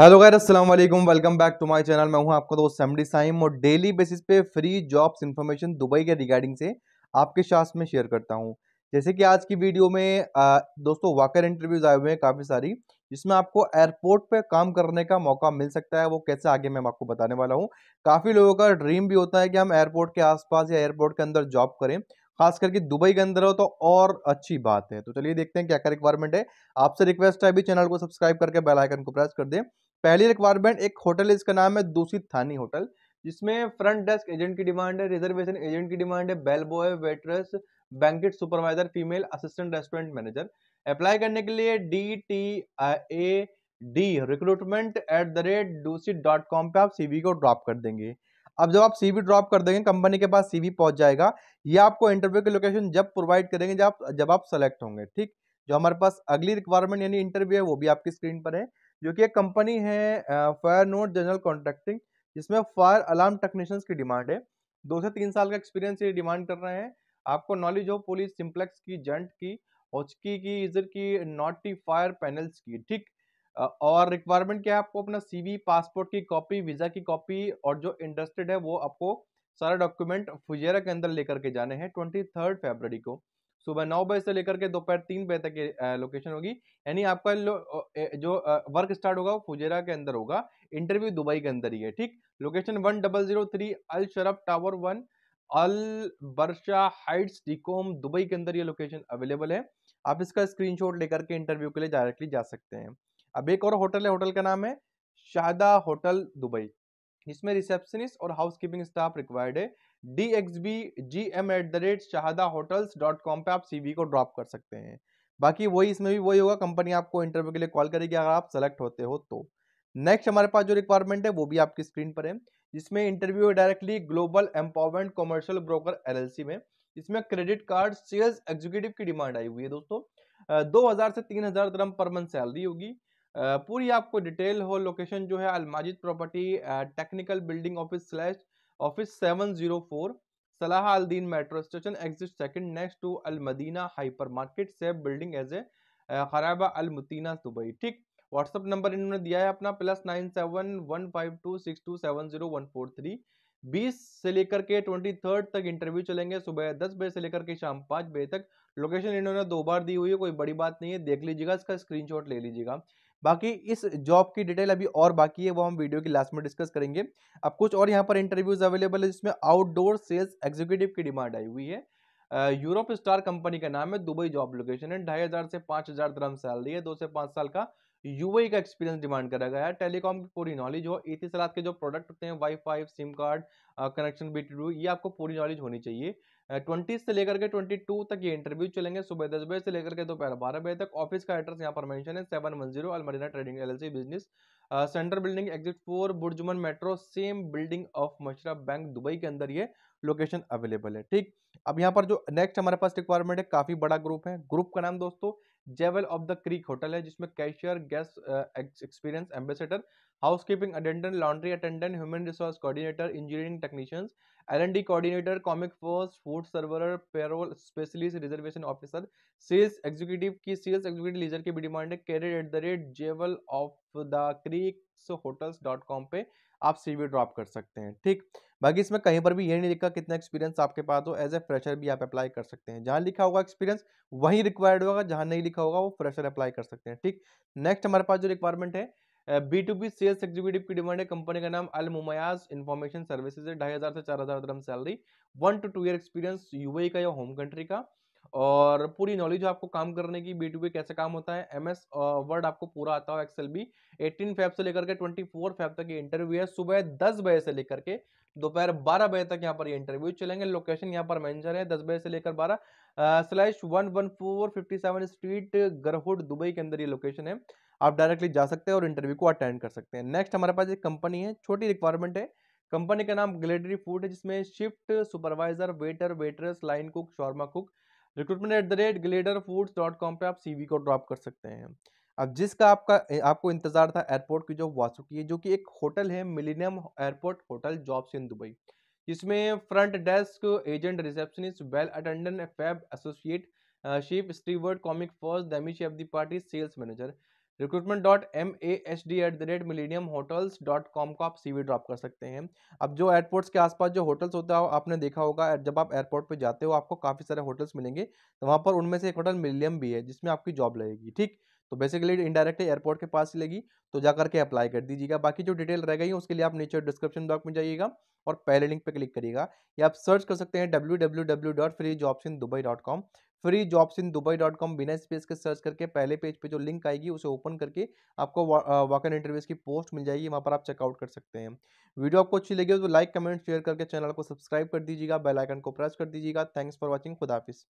hello गैर असलम welcome back to my channel मैं हूं आपका दोस्त एमडी साइम और डेली बेसिस पे फ्री जॉब्स इन्फॉर्मेशन दुबई के रिगार्डिंग से आपके साथ में शेयर करता हूं जैसे कि आज की वीडियो में आ, दोस्तों वाकर इंटरव्यूज आए हुए हैं काफ़ी सारी जिसमें आपको एयरपोर्ट पे काम करने का मौका मिल सकता है वो कैसे आगे मैं आपको बताने वाला हूँ काफ़ी लोगों का ड्रीम भी होता है कि हम एयरपोर्ट के आसपास या एयरपोर्ट के अंदर जॉब करें खास करके दुबई के अंदर हो तो और अच्छी बात है तो चलिए देखते हैं क्या क्या रिक्वायरमेंट है आपसे रिक्वेस्ट है अभी चैनल को सब्सक्राइब करके बेल आइकन को प्रेस कर दें पहली रिक्वायरमेंट एक होटल इसका नाम है दूसरी थानी होटल जिसमें फ्रंट डेस्क एजेंट की डिमांड है रिजर्वेशन एजेंट की डिमांड है bell boy waitress banquet supervisor female assistant restaurant manager apply करने के लिए D T A D recruitment at the rate Dusit dot com पर आप सी को ड्रॉप कर देंगे अब जब आप सीवी ड्रॉप कर देंगे कंपनी के पास सीवी पहुंच जाएगा ये आपको इंटरव्यू की लोकेशन जब प्रोवाइड करेंगे जब जब आप सेलेक्ट होंगे ठीक जो हमारे पास अगली रिक्वायरमेंट यानी इंटरव्यू है वो भी आपकी स्क्रीन पर है जो कि एक कंपनी है फायर नोट जनरल कॉन्ट्रैक्टिंग जिसमें फायर अलार्म टेक्नीशियंस की डिमांड है दो से तीन साल का एक्सपीरियंस ये डिमांड कर रहे हैं आपको नॉलेज हो पुलिस सिंप्लेक्स की जंट की ओचकी की इजर की नॉटी फायर पैनल्स की ठीक और रिक्वायरमेंट क्या है आपको अपना सीवी पासपोर्ट की कॉपी वीज़ा की कॉपी और जो इंटरेस्टेड है वो आपको सारा डॉक्यूमेंट फुजेरा के अंदर लेकर के जाने हैं ट्वेंटी थर्ड को सुबह नौ बजे से लेकर के दोपहर तीन बजे तक ये लोकेशन होगी यानी आपका जो वर्क स्टार्ट होगा वो फुजेरा के अंदर होगा इंटरव्यू दुबई के अंदर ही है ठीक location one double zero three Al Sharaf Tower one Al Barsha Heights डिकोम दुबई के अंदर ये लोकेशन अवेलेबल है आप इसका स्क्रीन लेकर के इंटरव्यू के लिए डायरेक्टली जा सकते हैं अब एक और होटल है होटल का नाम है शादा होटल दुबई इसमें रिसेप्शनिस्ट और हाउस कीपिंग स्टाफ रिक्वायर्ड है D X B G M at the rate Shahda hotels dot com पर आप सी को ड्रॉप कर सकते हैं बाकी वही इसमें भी वही होगा कंपनी आपको इंटरव्यू के लिए कॉल करेगी अगर आप सेलेक्ट होते हो तो नेक्स्ट हमारे पास जो रिक्वायरमेंट है वो भी आपकी स्क्रीन पर है जिसमें इंटरव्यू है directly Global Empowerment Commercial Broker LLC में इसमें क्रेडिट कार्ड सेल्स एग्जीक्यूटिव की डिमांड आई हुई है दोस्तों दो हज़ार से तीन हज़ार दरम पर मंथ सैलरी होगी पूरी आपको डिटेल हो लोकेशन जो है Al Majid property technical building office slash office seven zero four Salah Al Din metro station exit second next to Al Madina hypermarket safe building एज ए खराबा अलमुतीना दुबई ठीक व्हाट्सअप नंबर इन्होंने दिया है अपना plus nine seven one five two six two seven zero one four three बीस से लेकर के ट्वेंटी थर्ड तक इंटरव्यू चलेंगे सुबह दस बजे से लेकर के शाम पाँच बजे तक लोकेशन इन्होंने दो बार दी हुई है कोई बड़ी बात नहीं है देख लीजिएगा इसका स्क्रीनशॉट ले लीजिएगा बाकी इस जॉब की डिटेल अभी और बाकी है वो हम वीडियो की लास्ट में डिस्कस करेंगे अब कुछ और यहाँ पर इंटरव्यूज अवेलेबल है जिसमें आउटडोर सेल्स एग्जीक्यूटिव की डिमांड आई हुई है यूरोप स्टार कंपनी का नाम है दुबई जॉब लोकेशन है ढाई हज़ार से पाँच हज़ार तरह सैलरी है दो से पाँच साल का यूआई e का एक्सपीरियंस डिमांड करा गया है टेलीकॉम की पूरी नॉलेज हो इसी e सलाद के जो प्रोडक्ट होते हैं वाईफाई सिम कार्ड कनेक्शन बी ये आपको पूरी नॉलेज होनी चाहिए ट्वेंटी से लेकर के ट्वेंटी टू तक ये इंटरव्यू चलेंगे सुबह दस बजे से लेकर के दोपहर बारह बजे तक ऑफिस का एड्रेस यहाँ पर मेंशन है seven one zero Al Marina trading एल business centre building exit four BurJuman metro same building of Mashreq bank Dubai के अंदर ये लोकेशन अवेलेबल है ठीक अब यहाँ पर जो नेक्स्ट हमारे पास रिक्वायरमेंट है काफ़ी बड़ा ग्रुप है ग्रुप का नाम दोस्तों जेवल ऑफ द क्रीक होटल है जिसमें cashier guest experience ambassador housekeeping attendant laundry attendant human resource coordinator engineering technicians L and D coordinator commis force food server payroll specialist reservation officer sales executive की sales executive leisure की भी demand है career at the rate Jewel of the Creeks hotels dot com पे आप CV drop कर सकते हैं ठीक बाकी इसमें कहीं पर भी ये नहीं लिखा कितना एक्सपीरियंस आपके पास हो एज ए फ्रेशर भी आप अप्लाई कर सकते हैं जहाँ लिखा होगा एक्सपीरियंस वहीं रिक्वायर्ड होगा जहाँ नहीं लिखा होगा वो फ्रेशर अप्लाई कर सकते हैं ठीक नेक्स्ट हमारे पास जो रिक्वायरमेंट है B to B sales executive की डिमांड है कंपनी का नाम अल मुमयाज इन्फॉर्मेशन सर्विसेज है ढाई हज़ार से चार हज़ार दरम salary one to two year experience UAE का या होम कंट्री का और पूरी नॉलेज आपको काम करने की बी टू बी कैसे काम होता है एम एस वर्ड आपको पूरा आता हो एक्सेल भी एटीन फैब से लेकर के ट्वेंटी फोर फैब तक ये इंटरव्यू है सुबह दस बजे से लेकर के दोपहर बारह बजे तक यहाँ पर ये इंटरव्यू चलेंगे लोकेशन यहाँ पर मैंजर है दस बजे से लेकर बारह slash one one four fifty seven street Garhoud Dubai के अंदर ये लोकेशन है आप डायरेक्टली जा सकते हैं और इंटरव्यू को अटेंड कर सकते हैं नेक्स्ट हमारे पास एक कंपनी है छोटी रिक्वायरमेंट है कंपनी का नाम ग्लेडरी फूड है जिसमें shift supervisor waiter waiter line cook shawarma cook recruitment at the rate Galadari foods dot com पर आप सी वी को ड्रॉप कर सकते हैं अब जिसका आपका आपको इंतजार था एयरपोर्ट की जॉब वासु की है जो कि एक होटल है millennium airport hotel jobs in Dubai जिसमें front desk agent receptionist bell attendant fab associate chef steward commis first demi chef de partie sales manager recruitment dot M A H D at the rate millennium hotels dot com को आप सी we drop कर सकते हैं अब जो airports के आसपास जो होटल्स होता है आपने देखा होगा जब आप एयरपोर्ट पर जाते हो आपको काफ़ी सारे होटल्स मिलेंगे तो वहाँ पर उनमें से एक होटल मिलीनियम भी है जिसमें आपकी जॉब लगेगी ठीक तो बेसिकली इनडायरेक्ट एयरपोर्ट के पास लेगी तो जा करके अप्लाई कर दीजिएगा बाकी जो डिटेल रह गई उसके लिए आप नीचे डिस्क्रिप्शन बॉक्स में जाइएगा और पहले लिंक पे क्लिक करिएगा या आप सर्च कर सकते हैं W W W dot free jobs in Dubai dot com free jobs in Dubai dot com बिना स्पेस के सर्च करके पहले पेज पे जो लिंक आएगी उसे ओपन करके आपको वॉक इन इंटरव्यूज़ की पोस्ट मिल जाएगी वहाँ पर आप चेकआउट कर सकते हैं वीडियो आपको अच्छी लगी हो तो लाइक कमेंट शेयर करके चैनल को सब्सक्राइब कर दीजिएगा बेल आइकन को प्रेस कर दीजिएगा थैंक्स फॉर वॉचिंग खुदाफिज़